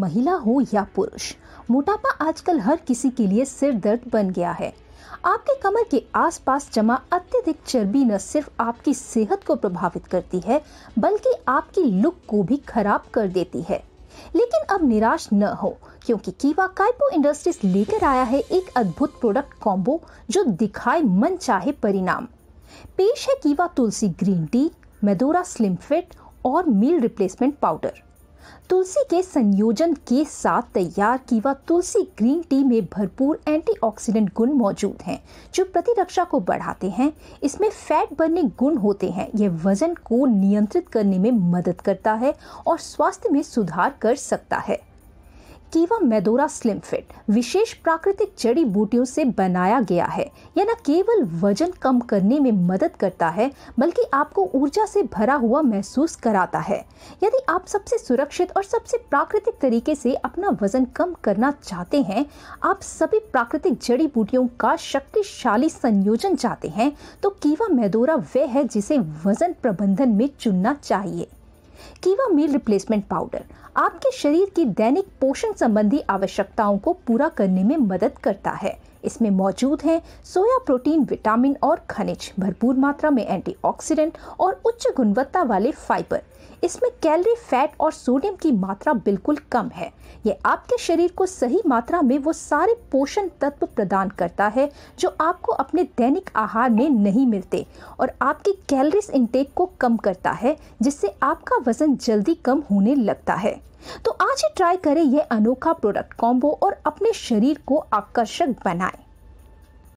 महिला हो या पुरुष मोटापा आजकल हर किसी के लिए सिर दर्द बन गया है आपके कमर के आसपास जमा अत्यधिक चर्बी न सिर्फ आपकी सेहत को प्रभावित करती है बल्कि आपकी लुक को भी खराब कर देती है लेकिन अब निराश न हो क्योंकि कीवा काइपो इंडस्ट्रीज लेकर आया है एक अद्भुत प्रोडक्ट कॉम्बो जो दिखाए मन चाहे परिणाम पेश है कीवा तुलसी ग्रीन टी मेदोरा स्लिम फिट और मील रिप्लेसमेंट पाउडर तुलसी के संयोजन के साथ तैयार कीवा तुलसी ग्रीन टी में भरपूर एंटीऑक्सीडेंट गुण मौजूद हैं जो प्रतिरक्षा को बढ़ाते हैं इसमें फैट बर्निंग गुण होते हैं यह वजन को नियंत्रित करने में मदद करता है और स्वास्थ्य में सुधार कर सकता है कीवा मेदोरा स्लिम फिट विशेष प्राकृतिक जड़ी बूटियों से बनाया गया है यह न केवल वजन कम करने में मदद करता है बल्कि आपको ऊर्जा से भरा हुआ महसूस कराता है यदि आप सबसे सुरक्षित और सबसे प्राकृतिक तरीके से अपना वजन कम करना चाहते हैं आप सभी प्राकृतिक जड़ी बूटियों का शक्तिशाली संयोजन चाहते हैं तो कीवा मेदोरा वह है जिसे वजन प्रबंधन में चुनना चाहिए कीवा मील रिप्लेसमेंट पाउडर आपके शरीर की दैनिक पोषण संबंधी आवश्यकताओं को पूरा करने में मदद करता है इसमें मौजूद हैं सोया प्रोटीन विटामिन और खनिज भरपूर मात्रा में एंटीऑक्सीडेंट और उच्च गुणवत्ता वाले फाइबर इसमें कैलरी फैट और सोडियम की मात्रा बिल्कुल कम है यह आपके शरीर को सही मात्रा में वो सारे पोषण तत्व प्रदान करता है जो आपको अपने दैनिक आहार में नहीं मिलते और आपकी कैलोरीज इनटेक को कम करता है जिससे आपका वजन जल्दी कम होने लगता है तो आज ही ट्राई करें यह अनोखा प्रोडक्ट कॉम्बो और अपने शरीर को आकर्षक बनाएं